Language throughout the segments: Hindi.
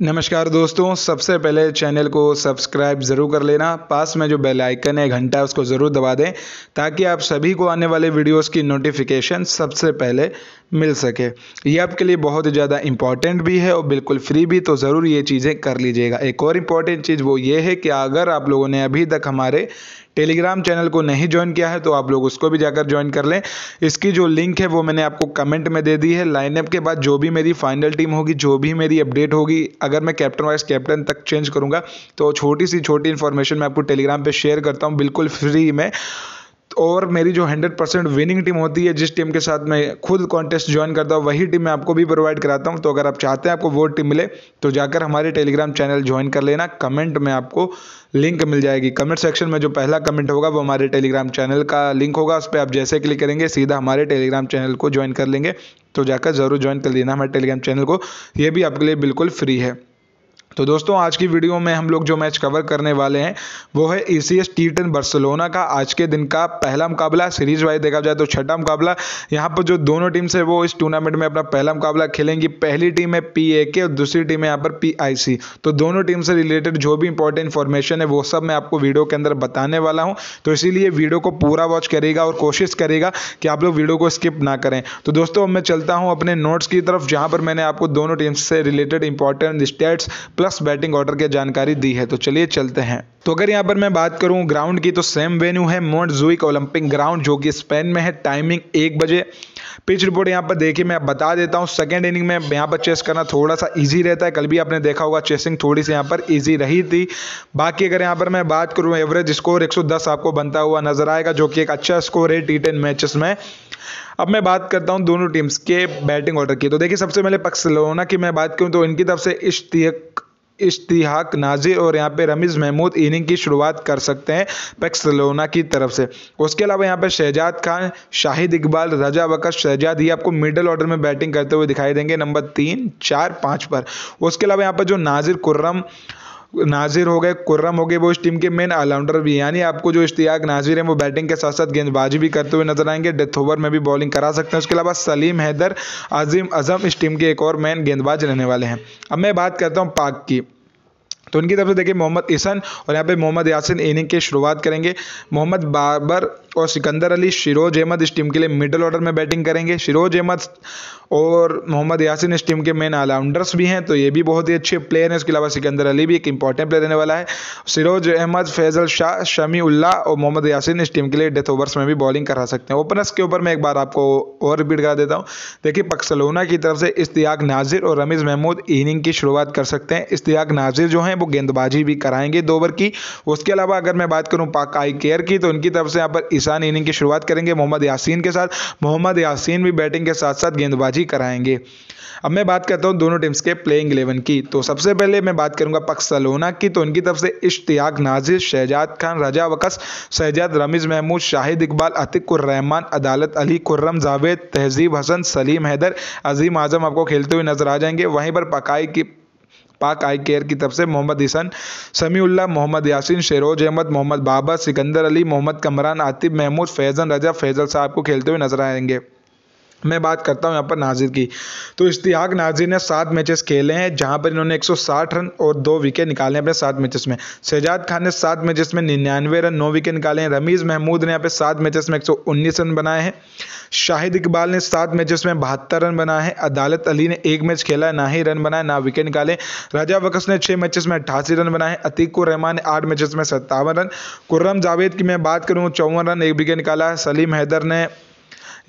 नमस्कार दोस्तों सबसे पहले चैनल को सब्सक्राइब ज़रूर कर लेना पास में जो बेल आइकन है घंटा उसको ज़रूर दबा दें ताकि आप सभी को आने वाले वीडियोस की नोटिफिकेशन सबसे पहले मिल सके ये आपके लिए बहुत ज़्यादा इम्पॉर्टेंट भी है और बिल्कुल फ्री भी तो ज़रूर ये चीज़ें कर लीजिएगा एक और इम्पॉर्टेंट चीज़ वो ये है कि अगर आप लोगों ने अभी तक हमारे टेलीग्राम चैनल को नहीं ज्वाइन किया है तो आप लोग उसको भी जाकर ज्वाइन कर लें इसकी जो लिंक है वो मैंने आपको कमेंट में दे दी है लाइनअप के बाद जो भी मेरी फाइनल टीम होगी जो भी मेरी अपडेट होगी अगर मैं कैप्टन वाइस कैप्टन तक चेंज करूँगा तो छोटी सी छोटी इन्फॉर्मेशन मैं आपको टेलीग्राम पर शेयर करता हूँ बिल्कुल फ्री में और मेरी जो 100 परसेंट विनिंग टीम होती है जिस टीम के साथ मैं खुद कॉन्टेस्ट ज्वाइन करता हूँ वही टीम मैं आपको भी प्रोवाइड कराता हूँ तो अगर आप चाहते हैं आपको वो टीम मिले तो जाकर हमारे टेलीग्राम चैनल ज्वाइन कर लेना कमेंट में आपको लिंक मिल जाएगी कमेंट सेक्शन में जो पहला कमेंट होगा वो हमारे टेलीग्राम चैनल का लिंक होगा उस पर आप जैसे क्लिक करेंगे सीधा हमारे टेलीग्राम चैनल को ज्वाइन कर लेंगे तो जाकर ज़रूर ज्वाइन कर लेना हमारे टेलीग्राम चैनल को ये भी आपके लिए बिल्कुल फ्री है तो दोस्तों आज की वीडियो में हम लोग जो मैच कवर करने वाले हैं वो है A C S T ten Barcelona का आज के दिन का पहला मुकाबला सीरीज वाइज देखा जाए तो छठा मुकाबला यहाँ पर जो दोनों टीम्स है वो इस टूर्नामेंट में अपना पहला मुकाबला खेलेंगी पहली टीम है पी ए के और दूसरी टीम है यहाँ पर पी आई सी तो दोनों टीम से रिलेटेड जो भी इंपॉर्टेंट इन्फॉर्मेशन है वो सब मैं आपको वीडियो के अंदर बताने वाला हूँ तो इसीलिए वीडियो को पूरा वॉच करेगा और कोशिश करेगा कि आप लोग वीडियो को स्किप ना करें तो दोस्तों अब मैं चलता हूँ अपने नोट्स की तरफ जहाँ पर मैंने आपको दोनों टीम्स से related important stats plus batting order की जानकारी दी है तो चलिए चलते हैं तो अगर यहाँ पर मैं बात करूँ ग्राउंड की तो सेम वेन्यू है मोन्ट जूक ओलंपिक ग्राउंड जो कि स्पेन में है टाइमिंग एक बजे पिच रिपोर्ट यहाँ पर देखिए मैं बता देता हूँ सेकेंड इनिंग में यहाँ पर चेस करना थोड़ा सा ईजी रहता है कल भी आपने देखा होगा चेसिंग थोड़ी सी यहाँ पर ईजी रही थी बाकी अगर यहाँ पर मैं बात करूँ एवरेज स्कोर एक आपको बनता हुआ नजर आएगा जो कि एक अच्छा स्कोर है टी टेन मैचेस में अब मैं बात करता हूं दोनों टीम्स के बैटिंग ऑर्डर की तो देखिए सबसे पहले पक्सलोना की मैं बात करूं तो इनकी तरफ से इश्तियक इश्तिहाक नाजिर और यहाँ पे रमीज़ महमूद इनिंग की शुरुआत कर सकते हैं पेक्सलोना की तरफ से उसके अलावा यहाँ पे शहजाद खान शाहिद इकबाल रजा बकर शहजाद ये आपको मिडल ऑर्डर में बैटिंग करते हुए दिखाई देंगे नंबर तीन चार पाँच पर उसके अलावा यहाँ पर जो नाजिर कुर्रम नाजिर हो गए कुर्रम हो गए वो इस टीम के मेन ऑलराउंडर भी यानी आपको जो इश्तियाक नाजिर हैं वो बैटिंग के साथ साथ गेंदबाजी भी करते हुए नजर आएंगे डेथ ओवर में भी बॉलिंग करा सकते हैं उसके अलावा सलीम हैदर अजीम अजम इस टीम के एक और मेन गेंदबाज रहने वाले हैं अब मैं बात करता हूँ पाक की तो उनकी तरफ से देखिए मोहम्मद इसन और यहाँ पे मोहम्मद यासिन इनिंग की शुरुआत करेंगे मोहम्मद बाबर और सिकंदर अली शिरोज अहमद इस टीम के लिए मिडल ऑर्डर में बैटिंग करेंगे शिरोज अहमद और मोहम्मद यासिन इस टीम के मेन ऑलराउंडर्स भी हैं तो ये भी बहुत ही अच्छे प्लेयर हैं इसके अलावा सिकंदर अली भी एक इंपॉर्टेंट प्लेयर रहने वाला है सिरोज अहमद फैजल शाह शमी उल्ला और मोहम्मद यासिन इस टीम के लिए डेथ ओवर्स में भी बॉलिंग करा सकते हैं ओपनर्स के ऊपर मैं एक बार आपको और रिपीट करा देता हूँ देखिए पक्सलोना की तरफ से इश्तियाक नाजिर और रमीज़ महमूद इनिंग की शुरुआत कर सकते हैं इश्तियाक नाजिर जो हैं वो गेंदबाजी भी कराएंगे दो ओवर की उसके अलावा अगर मैं बात करूं पाक आई केयर की तो उनकी तरफ से यहाँ पर ईशान इनिंग की शुरुआत करेंगे मोहम्मद यासीन के साथ मोहम्मद यासीन भी बैटिंग के साथ साथ गेंदबाजी कराएंगे अब मैं बात करता हूँ दोनों टीम्स के प्लेइंग इलेवन की तो सबसे पहले मैं बात करूंगा सलोना की तो उनकी तरफ से इश्तियाक नाजिर शहजाद खान रजा वकस शहजाद रमीज़ महमूद शाहिद इकबाल रहमान अदालत अली कुर्रम जावेद तहजीब हसन सलीम हैदर अजीम आजम आपको खेलते हुए नजर आ जाएंगे वहीं पर पकाई की पाक आई केयर की तरफ से मोहम्मद हसन समीउल्ला मोहम्मद यासिन शेरोज अहमद मोहम्मद बाबर सिकंदर अली मोहम्मद कमरान आतिब महमूद फैज़न रजा फैज़ल साहब को खेलते हुए नजर आएंगे मैं बात करता हूं यहाँ पर नाजिर की तो इश्तियाक नाजिर ने सात मैचेस खेले हैं जहां पर इन्होंने 160 रन और दो विकेट निकाले हैं अपने सात मैचेस में शहजाद खान ने सात मैचेस में निन्यानवे रन नौ विकेट निकाले हैं रमीज़ महमूद ने यहाँ पे सात मैचेस में 119 रन बनाए हैं शाहिद इकबाल ने सात मैचेस में बहत्तर रन बनाए हैं अदालत अली ने एक मैच खेला है ना ही रन बनाए ना विकेट निकाले राजा वकस ने छः मैचेस में अट्ठासी रन बनाए अतीकुर रहमान ने आठ मैचेस में सत्तावन रन कुर्रम जावेद की मैं बात करूँ चौवन रन एक विकेट निकाला सलीम हैदर ने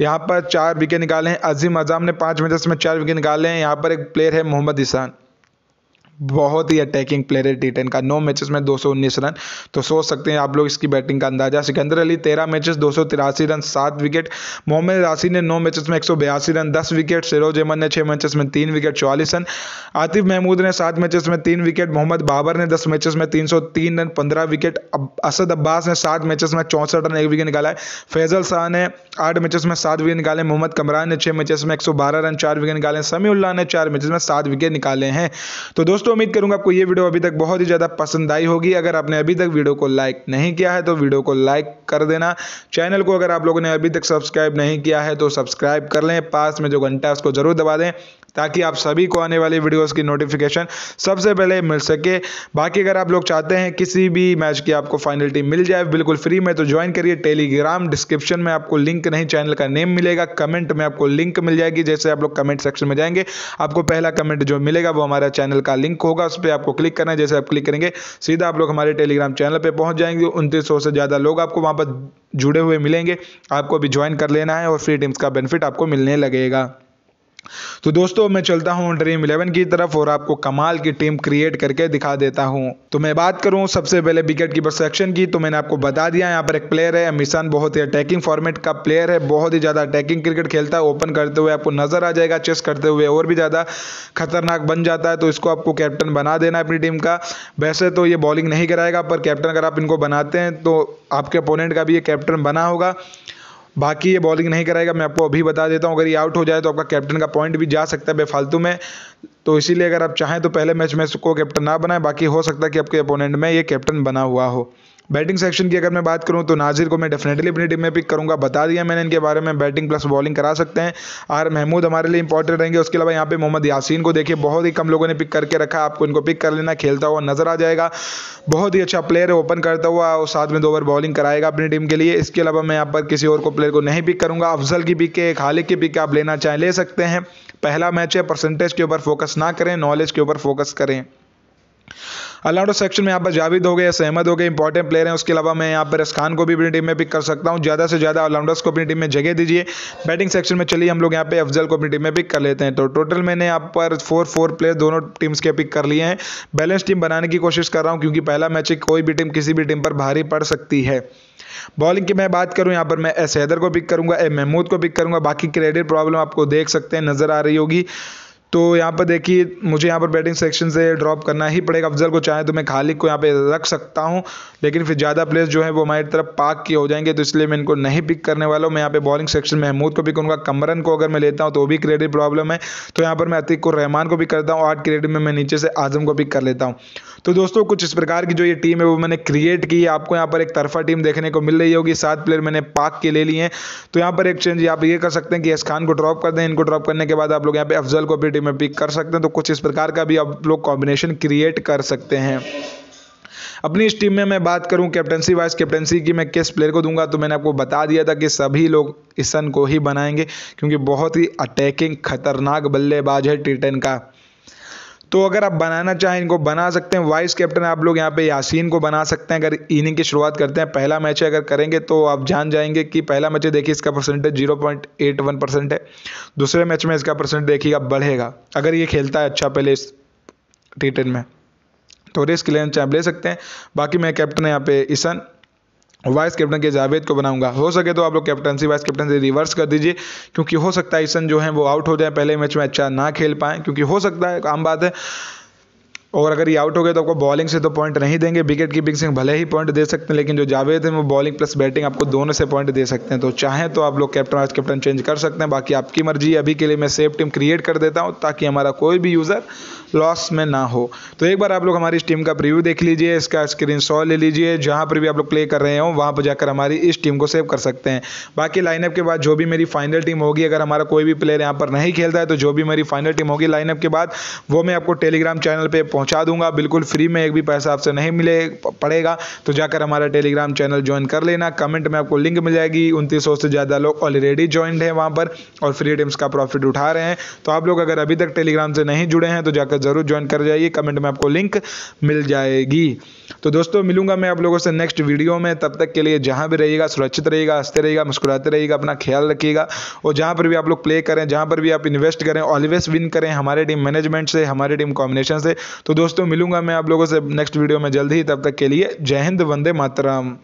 यहाँ पर चार विकेट निकाले हैं अज़ीम अज़ाम ने पाँच मैचेस में चार विकेट निकाले हैं यहाँ पर एक प्लेयर है मोहम्मद ईशान बहुत ही अटैकिंग प्लेयर है टी टेन का नौ मैचेस में दो रन तो सोच सकते हैं आप लोग इसकी बैटिंग का अंदाजा सिकंदर अली तेरह मैचेस दो रन सात विकेट मोहम्मद राशि ने नौ मैचेस में एक रन दस विकेट सिरोज अहमद ने छः मैचेस में तीन विकेट चौवालीस रन आतिफ महमूद ने सात मैचेस में तीन विकेट मोहम्मद बाबर ने दस मैचेस में तीन रन पंद्रह विकेट असद अब्बास ने सात मैचेस में चौंसठ रन एक विकेट निकाला है फैजल शाह ने आठ मैचेस में सात विकेट निकाले मोहम्मद कमरान ने छह मैचेस में एक रन चार विकेट निकाले समी उल्लाह ने चार मैचेस में सात विकेट निकाले हैं तो दोस्तों उम्मीद करूंगा आपको ये वीडियो अभी तक बहुत ही ज़्यादा पसंद आई होगी अगर आपने अभी तक वीडियो को लाइक नहीं किया है तो वीडियो को लाइक कर देना चैनल को अगर आप लोगों ने अभी तक सब्सक्राइब नहीं किया है तो सब्सक्राइब कर लें पास में जो घंटा उसको जरूर दबा दें ताकि आप सभी को आने वाली वीडियोस की नोटिफिकेशन सबसे पहले मिल सके बाकी अगर आप लोग चाहते हैं किसी भी मैच की आपको फाइनल टीम मिल जाए बिल्कुल फ्री में तो ज्वाइन करिए टेलीग्राम डिस्क्रिप्शन में आपको लिंक नहीं चैनल का नेम मिलेगा कमेंट में आपको लिंक मिल जाएगी जैसे आप लोग कमेंट सेक्शन में जाएंगे आपको पहला कमेंट जो मिलेगा वो हमारा चैनल का लिंक होगा उस पर आपको क्लिक करना है जैसे आप क्लिक करेंगे सीधा आप लोग हमारे टेलीग्राम चैनल पर पहुँच जाएंगे उनतीस से ज़्यादा लोग आपको वहाँ पर जुड़े हुए मिलेंगे आपको भी ज्वाइन कर लेना है और फ्री टीम्स का बेनिफिट आपको मिलने लगेगा तो दोस्तों मैं चलता हूँ ड्रीम इलेवन की तरफ और आपको कमाल की टीम क्रिएट करके दिखा देता हूँ तो मैं बात करूँ सबसे पहले विकेट कीपर सेक्शन की तो मैंने आपको बता दिया यहाँ पर एक प्लेयर है मिसान बहुत ही अटैकिंग फॉर्मेट का प्लेयर है बहुत ही ज़्यादा अटैकिंग क्रिकेट खेलता है ओपन करते हुए आपको नजर आ जाएगा चेस करते हुए और भी ज़्यादा खतरनाक बन जाता है तो इसको आपको कैप्टन बना देना है अपनी टीम का वैसे तो ये बॉलिंग नहीं कराएगा पर कैप्टन अगर आप इनको बनाते हैं तो आपके अपोनेंट का भी ये कैप्टन बना होगा बाकी ये बॉलिंग नहीं कराएगा मैं आपको अभी बता देता हूँ अगर ये आउट हो जाए तो आपका कैप्टन का पॉइंट भी जा सकता है बेफालतू में तो इसीलिए अगर आप चाहें तो पहले मैच में इसको कैप्टन ना बनाएं बाकी हो सकता है कि आपके अपोनेंट में ये कैप्टन बना हुआ हो बैटिंग सेक्शन की अगर मैं बात करूं तो नाजिर को मैं डेफिनेटली अपनी टीम में पिक करूंगा बता दिया मैंने इनके बारे में बैटिंग प्लस बॉलिंग करा सकते हैं आर महमूद हमारे लिए इंपॉर्टेंट रहेंगे उसके अलावा यहाँ पे मोहम्मद यासीन को देखिए बहुत ही कम लोगों ने पिक करके रखा आपको इनको पिक कर लेना खेलता हुआ नजर आ जाएगा बहुत ही अच्छा प्लेयर है ओपन करता हुआ और साथ में दो ओवर बॉलिंग कराएगा अपनी टीम के लिए इसके अलावा मैं यहाँ पर किसी और को प्लेयर को नहीं पिक करूंगा अफजल की पिक है खालिक की पिक आप लेना चाहें ले सकते हैं पहला मैच है परसेंटेज के ऊपर फोकस ना करें नॉलेज के ऊपर फोकस करें ऑलराउंडर सेक्शन में यहाँ पर जावेद हो गए सहमद हो गए इंपॉर्टेंट प्लेयर हैं उसके अलावा मैं यहाँ पर रसखान को भी अपनी टीम में पिक कर सकता हूँ ज़्यादा से ज़्यादा ऑलराउंडर्स को अपनी टीम में जगह दीजिए बैटिंग सेक्शन में चलिए हम लोग यहाँ पे अफजल को अपनी टीम में पिक कर लेते हैं तो टोटल मैंने यहाँ पर फोर फोर प्लेयर दोनों टीम्स के पिक कर लिए हैं बैलेंस टीम बनाने की कोशिश कर रहा हूँ क्योंकि पहला मैच कोई भी टीम किसी भी टीम पर भारी पड़ सकती है बॉलिंग की मैं बात करूं यहाँ पर मैं एस हैदर को पिक करूंगा ए महमूद को पिक करूंगा बाकी क्रेडिट प्रॉब्लम आपको देख सकते हैं नज़र आ रही होगी तो यहाँ पर देखिए मुझे यहाँ पर बैटिंग सेक्शन से ड्रॉप करना ही पड़ेगा अफजल को चाहे तो मैं खालिक को यहाँ पे रख सकता हूँ लेकिन फिर ज़्यादा प्लेयर्स जो है वो हमारी तरफ पाक के हो जाएंगे तो इसलिए मैं इनको नहीं पिक करने वाला हूँ मैं यहाँ पे बॉलिंग सेक्शन में महमूद को भी करूँगा कमरन को अगर मैं लेता हूँ तो भी क्रेडिट प्रॉब्लम है तो यहाँ पर मैं अतिक को रहमान को भी करता हूँ आठ क्रेडिट में मैं नीचे से आजम को पिक कर लेता हूँ तो दोस्तों कुछ इस प्रकार की जो ये टीम है वो मैंने क्रिएट की आपको यहाँ पर एक तरफा टीम देखने को मिल रही होगी सात प्लेयर मैंने पाक के ले लिए हैं तो यहाँ पर एक चेंज आप ये कर सकते हैं कि यस खान को ड्रॉप कर दें इनको ड्रॉप करने के बाद आप लोग यहाँ पे अफजल को अपनी में पिक कर सकते हैं तो कुछ इस प्रकार का भी आप लोग कॉम्बिनेशन क्रिएट कर सकते हैं अपनी इस टीम में मैं बात करूं कैप्टनसी वाइस कैप्टनसी की मैं किस प्लेयर को दूंगा तो मैंने आपको बता दिया था कि सभी लोग ईसन को ही बनाएंगे क्योंकि बहुत ही अटैकिंग खतरनाक बल्लेबाज है टी का तो अगर आप बनाना चाहें इनको बना सकते हैं वाइस कैप्टन आप लोग यहाँ पे यासीन को बना सकते हैं अगर इनिंग की शुरुआत करते हैं पहला मैच है अगर करेंगे तो आप जान जाएंगे कि पहला मैच है देखिए इसका percentage zero point eight one percent है दूसरे मैच में इसका परसेंट देखिएगा बढ़ेगा अगर ये खेलता है अच्छा पहले इस टी में तो रिस्क लेना चाहे ले सकते हैं बाकी मैं कैप्टन यहाँ पे ईसन वाइस कैप्टन के जावेद को बनाऊंगा हो सके तो आप लोग कैप्टनसी वाइस कैप्टनसी रिवर्स कर दीजिए क्योंकि हो सकता है ईसन जो है वो आउट हो जाए पहले मैच में अच्छा ना खेल पाएँ क्योंकि हो सकता है आम बात है और अगर ये आउट हो गए तो आपको बॉलिंग से तो पॉइंट नहीं देंगे विकेट कीपिंग से भले ही पॉइंट दे सकते हैं लेकिन जो जावेद हैं वो बॉलिंग प्लस बैटिंग आपको दोनों से पॉइंट दे सकते हैं तो चाहें तो आप लोग कैप्टन वाइस कैप्टन चेंज कर सकते हैं बाकी आपकी मर्जी अभी के लिए मैं सेफ टीम क्रिएट कर देता हूँ ताकि हमारा कोई भी यूज़र लॉस में ना हो तो एक बार आप लोग हमारी इस टीम का प्रिव्यू देख लीजिए इसका स्क्रीन ले लीजिए जहाँ पर भी आप लोग प्ले कर रहे हो वहाँ पर जाकर हमारी इस टीम को सेव कर सकते हैं बाकी लाइनअप के बाद जो भी मेरी फाइनल टीम होगी अगर हमारा कोई भी प्लेयर यहाँ पर नहीं खेलता है तो जो भी मेरी फाइनल टीम होगी लाइनअप के बाद वो मैं आपको टेलीग्राम चैनल पर पहुंचा दूंगा बिल्कुल फ्री में एक भी पैसा आपसे नहीं मिले पड़ेगा तो जाकर हमारा टेलीग्राम चैनल ज्वाइन कर लेना कमेंट में आपको लिंक मिल जाएगी उनतीस से ज़्यादा लोग ऑलरेडी ज्वाइन हैं वहाँ पर और फ्री टेम्स का प्रॉफिट उठा रहे हैं तो आप लोग अगर अभी तक टेलीग्राम से नहीं जुड़े हैं तो जाकर ज़रूर ज्वाइन कर जाइए कमेंट में आपको लिंक मिल जाएगी तो दोस्तों मिलूंगा मैं आप लोगों से नेक्स्ट वीडियो में तब तक के लिए जहां भी रहिएगा सुरक्षित रहेगा हंसते रहेगा मुस्कुराते रहेगा अपना ख्याल रखिएगा और जहां पर भी आप लोग प्ले करें जहां पर भी आप इन्वेस्ट करें ऑलवेज विन करें हमारे टीम मैनेजमेंट से हमारे टीम कॉम्बिनेशन से तो दोस्तों मिलूंगा मैं आप लोगों से नेक्स्ट वीडियो में जल्द ही तब तक के लिए जय हिंद वंदे मातराम